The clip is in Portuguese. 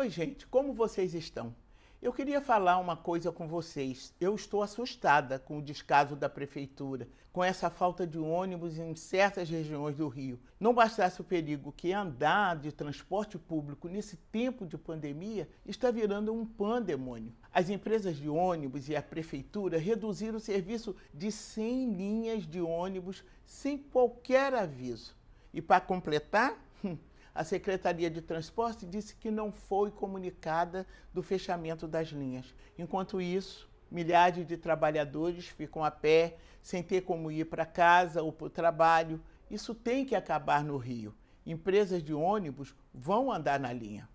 Oi, gente, como vocês estão? Eu queria falar uma coisa com vocês. Eu estou assustada com o descaso da prefeitura, com essa falta de ônibus em certas regiões do Rio. Não bastasse o perigo que andar de transporte público nesse tempo de pandemia está virando um pandemônio. As empresas de ônibus e a prefeitura reduziram o serviço de 100 linhas de ônibus sem qualquer aviso. E para completar, hum, a Secretaria de Transporte disse que não foi comunicada do fechamento das linhas. Enquanto isso, milhares de trabalhadores ficam a pé, sem ter como ir para casa ou para o trabalho. Isso tem que acabar no Rio. Empresas de ônibus vão andar na linha.